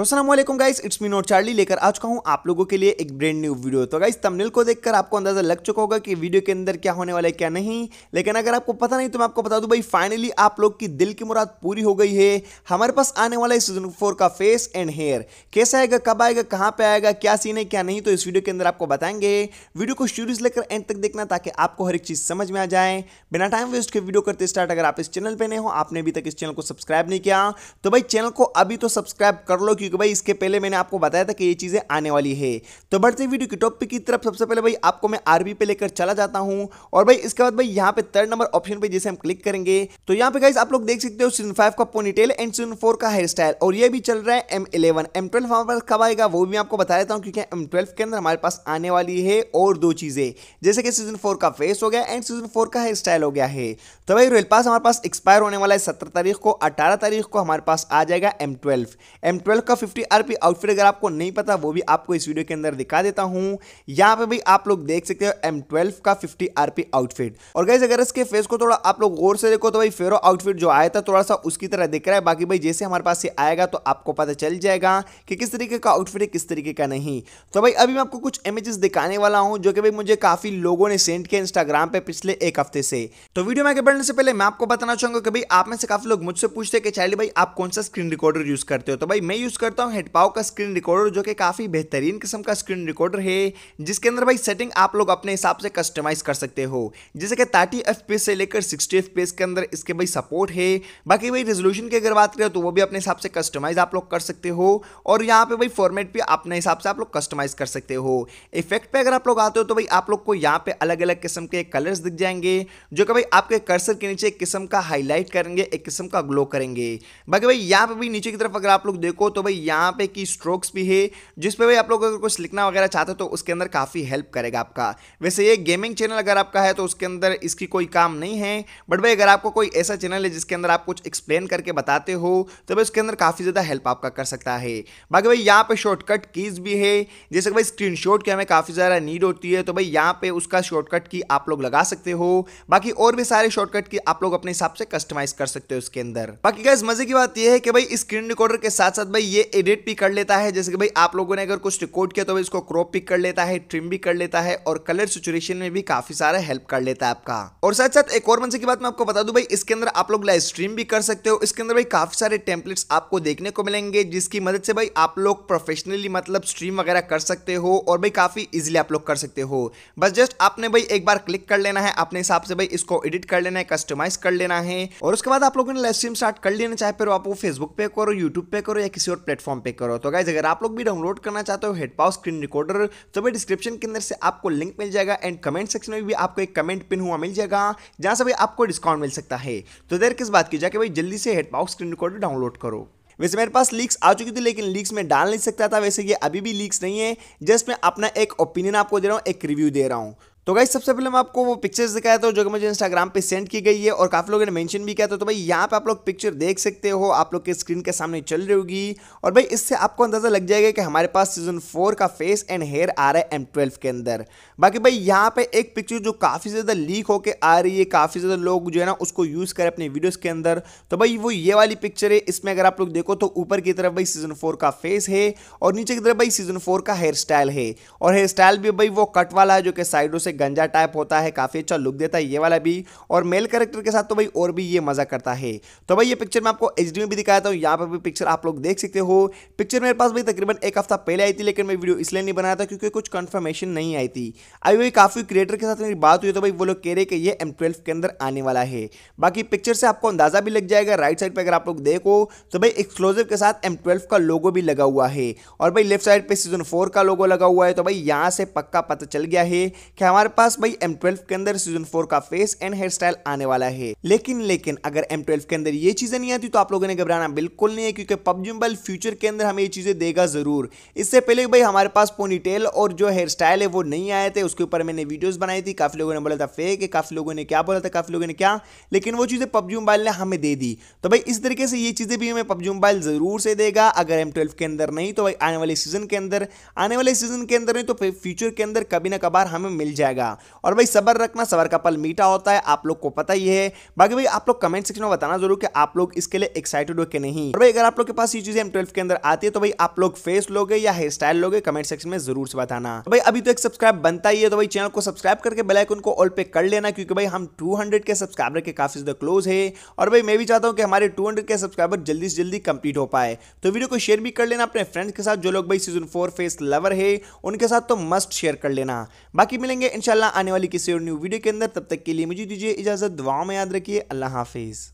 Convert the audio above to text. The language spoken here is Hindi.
तो असलम guys it's me not Charlie लेकर आ चुका हूँ आप लोगों के लिए एक ब्रांड न्यू वीडियो तो गाइस तमनेल को देखकर आपको अंदाज़ा लग चुका होगा कि वीडियो के अंदर क्या होने वाला है क्या नहीं लेकिन अगर आपको पता नहीं तो मैं आपको बता दूं भाई फाइनली आप लोग की दिल की मुराद पूरी हो गई है हमारे पास आने वाला है सीजन फोर का फेस एंड हेयर कैसे आएगा कब आएगा कहाँ पर आएगा क्या सीन है क्या नहीं तो इस वीडियो के अंदर आपको बताएंगे वीडियो को शुरू से लेकर एंड तक देखना ताकि आपको हर एक चीज़ समझ में आ जाए बिना टाइम वेस्ट के वीडियो करते स्टार्ट अगर आप इस चैनल पर नहीं हो आपने अभी तक इस चैनल को सब्सक्राइब नहीं किया तो भाई चैनल को अभी तो सब्सक्राइब कर लो क्योंकि क्योंकि भाई इसके पहले मैंने आपको बताया था कि ये चीज़ें आने वाली है तो बढ़ते वीडियो की टॉपिक की तरफ सबसे पहले भाई आपको मैं आरबी पे लेकर चला जाता हूँ और भाई इसके बाद भाई यहाँ पे थर्ड नंबर ऑप्शन पे जैसे हम क्लिक करेंगे तो यहाँ पे गाइज आप लोग देख सकते हो सीजन फाइव का पोनीटेल एंड सीजन फोर का हेयर स्टाइल और ये भी चल रहा है एम इलेवन एम ट्वेल्व हमारे पास कब आएगा वो भी आपको बता देता हूँ क्योंकि एम ट्वेल्व के अंदर हमारे पास आने वाली है और दो चीज़ें जैसे कि सीजन फोर का फेस हो गया एंड सीजन फोर का हेयर स्टाइल हो गया है तो भाई रोयल पास हमारे पास एक्सपायर होने वाला है सत्रह तारीख को अठारह तारीख को हमारे पास आ जाएगा एम ट्वेल्व एम ट्वेल्व का फिफ्टी आरपी आउटफिट अगर आपको नहीं पता वो भी आपको इस वीडियो के अंदर दिखा देता हूं यहां पे भी आप लोग देख सकते हो एम का फिफ्टी आरपी आउटफिट और गैस अगर इसके फेस को थोड़ा आप लोग गौर से देखो तो भाई फेरो आउटफिट जो आया था थोड़ा सा उसकी तरह दिख रहा है बाकी भाई जैसे हमारे पास ये आएगा तो आपको पता चल जाएगा कि किस तरीके का आउटफिट है किस तरीके का नहीं तो भाई अभी मैं आपको कुछ इमेजेस दिखाने वाला हूँ जो कि भाई मुझे काफी लोगों ने सेंड किया इंस्टाग्राम पे पिछले एक हफ्ते से तो वीडियो में आगे बढ़ने से पहले मैं आपको बताना चाहूंगा कि भाई आप में से काफी लोग मुझसे पूछते हैं कि चाहिए भाई आप कौन सा स्क्रीन रिकॉर्डर यूज करते हो तो भाई मैं यूज कर करता हूँ हेडपाव का स्क्रीन रिकॉर्डर जो कि काफ़ी बेहतरीन किस्म का स्क्रीन रिकॉर्डर है जिसके अंदर भाई सेटिंग आप लोग अपने हिसाब से कस्टमाइज़ कर सकते हो जैसे कि थर्टी एफ से लेकर सिक्सटी एफ के अंदर इसके भाई सपोर्ट है बाकी भाई रेजोल्यूशन की अगर बात करें तो वो भी अपने हिसाब से कस्टमाइज़ आप लोग कर सकते हो और यहाँ पर भाई फॉर्मेट भी अपने हिसाब से आप लोग कस्टमाइज़ कर सकते हो इफेक्ट पर अगर आप लोग आते हो तो भाई आप लोग को यहाँ पर अलग अलग किस्म के कलर्स दिख जाएंगे जो कि भाई आपके कर्सर के नीचे एक किस्म का हाईलाइट करेंगे एक किस्म का ग्लो करेंगे बाकी भाई यहाँ पे भी नीचे की तरफ अगर आप लोग देखो तो भाई यहाँ पे की स्ट्रोक्स भी है जिस पे भी आप लोग अगर कुछ लिखना वगैरह चाहते हो तो उसके अंदर काफ़ी हेल्प करेगा आपका वैसे ये गेमिंग चैनल अगर आपका है तो उसके अंदर इसकी कोई काम नहीं है बट भाई अगर आपको कोई ऐसा चैनल है जिसके अंदर आप कुछ एक्सप्लेन करके बताते हो तो भाई उसके अंदर काफ़ी ज़्यादा हेल्प आपका कर सकता है बाकी भाई यहाँ पर शॉर्टकट कीज़ भी है जैसे कि भाई स्क्रीन की हमें काफ़ी ज़्यादा नीड होती है तो भाई यहाँ पर उसका शॉर्टकट की आप लोग लगा सकते हो बाकी और भी सारे शॉर्टकट की आप लोग अपने हिसाब से कस्टमाइज कर सकते हो उसके अंदर बाकी गैस मजे की बात यह है कि भाई स्क्रीन रिकॉर्डर के साथ साथ भाई ये एडिट भी कर लेता है जैसे कि भाई आप लोगों ने अगर कुछ रिकॉर्ड किया तो भाई इसको क्रॉप भी कर लेता है ट्रिम भी कर लेता है और कलर सिचुएशन में भी काफी सारा हेल्प कर लेता है आपका और साथ साथ एक और मंच की बात मैं आपको बता दू भाई इसके अंदर आप लोग लाइव स्ट्रीम भी कर सकते हो इसके अंदर भाई काफी सारे टेम्पलेट्स आपको देखने को मिलेंगे जिसकी मदद से भाई आप लोग प्रोफेशनली मतलब स्ट्रीम वगैरह कर सकते हो और भाई काफी इजिली आप लोग कर सकते हो बस जस्ट आपने भाई एक बार क्लिक कर लेना है अपने हिसाब से भाई इसको एडिट कर लेना है कस्टमाइज कर लेना है और उसके बाद आप लोगों ने लाइव स्ट्रीम स्टार्ट कर लेना चाहे फिर आप वो फेसबुक पे करो यूट्यूब पे करो या किसी और प्लेटफॉर्म पे करो तो गाइज अगर आप लोग भी डाउनलोड करना चाहते हो हेडपाव स्क्रीन रिकॉर्डर तो भाई डिस्क्रिप्शन के अंदर से आपको लिंक मिल जाएगा एंड कमेंट सेक्शन में भी आपको एक कमेंट पिन हुआ मिल जाएगा जहाँ से भी आपको डिस्काउंट मिल सकता है तो देर किस बात की जाके भाई जल्दी से हेडपाउ स्क्रीन रिकॉर्डर डाउनलोड करो वैसे मेरे पास लीक्स आ चुकी थी लेकिन लीक्स में डाल नहीं सकता था वैसे ये अभी भी लीक्स नहीं है जस्ट मैं अपना एक ओपिनियन आपको दे रहा हूँ एक रिव्यू दे रहा हूँ तो गाइस सबसे पहले मैं आपको वो पिक्चर्स दिखाया था जो कि मुझे इंस्टाग्राम पे सेंड की गई है और काफ़ी लोगों ने मेंशन भी किया था तो भाई यहाँ पे आप लोग पिक्चर देख सकते हो आप लोग के स्क्रीन के सामने चल रही होगी और भाई इससे आपको अंदाज़ा लग जाएगा कि हमारे पास सीजन फोर का फेस एंड हेयर आ रहा है एम ट्वेल्व के अंदर बाकी भाई यहाँ पे एक पिक्चर जो काफ़ी ज़्यादा लीक होकर आ रही है काफ़ी ज़्यादा लोग जो है ना उसको यूज़ करें अपने वीडियोज़ के अंदर तो भाई वो ये वाली पिक्चर है इसमें अगर आप लोग देखो तो ऊपर की तरफ भाई सीजन फोर का फेस है और नीचे की तरफ भाई सीजन फोर का हेयर स्टाइल है और हेयर स्टाइल भी भाई वो कट वाला है जो कि साइडों से से गंजा टाइप होता है काफ़ी अच्छा लुक देता है ये वाला भी और मेल करेक्टर के साथ तो भाई और भी ये मज़ा करता है तो भाई ये पिक्चर में आपको एच में भी दिखाया था यहाँ पर भी पिक्चर आप लोग देख सकते हो पिक्चर मेरे पास भाई तकरीबन एक हफ्ता पहले आई थी लेकिन मैं वीडियो इसलिए नहीं बनाया था क्योंकि कुछ कन्फर्मेशन नहीं आई थी अभी भाई काफ़ी क्रिएटर के साथ मेरी बात हुई तो भाई वो लोग कह रहे कि ये एम के अंदर आने वाला है बाकी पिक्चर से आपको अंदाज़ा भी लग जाएगा राइट साइड पर अगर आप लोग देखो तो भाई एक्सक्लोजिव के साथ एम का लोगो भी लगा हुआ है और भाई लेफ्ट साइड पर सीजन फोर का लोगो लगा हुआ है तो भाई यहाँ से पक्का पता चल गया है कि हमारे हमारे पास भाई M12 के अंदर सीजन फोर का फेस एंड हेयर स्टाइल आने वाला है लेकिन लेकिन अगर M12 के अंदर ये चीजें नहीं आती तो आप लोगों ने घबराना बिल्कुल नहीं है क्योंकि पबजी मोबाइल फ्यूचर के अंदर हमें ये चीजें देगा जरूर इससे पहले भाई हमारे पास पोनी और जो हेयर स्टाइल है वो नहीं आए थे उसके ऊपर मैंने वीडियोज बनाई थी काफी लोगों ने बोला था फेक है काफी लोगों ने क्या बोला था काफी लोगों ने क्या लेकिन वो चीजें पबजी मोबाइल ने हमें दे दी तो भाई इस तरीके से ये चीजें भी हमें पबजी मोबाइल जरूर से देगा अगर एम के अंदर नहीं तो भाई आने वाले सीजन के अंदर आने वाले सीजन के अंदर नहीं तो फ्यूचर के अंदर कभी ना कभार हमें मिल जाए जाएगा और भाई सबर रखना सबर का पल मीठा होता है आप लोग को पता ही है बाकी भाई आप लोग कमेंट सेक्शन में बताना जरूर कि आप लोग इसके लिए एक्साइटेड हो कि नहीं और भाई अगर आप लोग के पास ये चीजें एम ट्वेल्व के अंदर आती है तो भाई आप लोग फेस लोगे या हेयर स्टाइल लोगे कमेंट सेक्शन में जरूर से बताना तो भाई अभी तो एक सब्सक्राइब बनता ही है तो भाई चैनल को सब्सक्राइब करके बेलाइकन को ऑल पे कर लेना क्योंकि भाई हम टू के सब्सक्राइबर के काफी ज्यादा क्लोज है और भाई मैं भी चाहता हूँ कि हमारे टू के सब्सक्राइबर जल्दी से जल्दी कंप्लीट हो पाए तो वीडियो को शेयर भी कर लेना अपने फ्रेंड्स के साथ जो लोग भाई सीजन फोर फेस लवर है उनके साथ तो मस्ट शेयर कर लेना बाकी मिलेंगे इंशाल्लाह आने वाली किसी और न्यू वीडियो के अंदर तब तक के लिए मुझे दीजिए इजाज़त दुआ में याद रखिए अल्लाह हाफिज़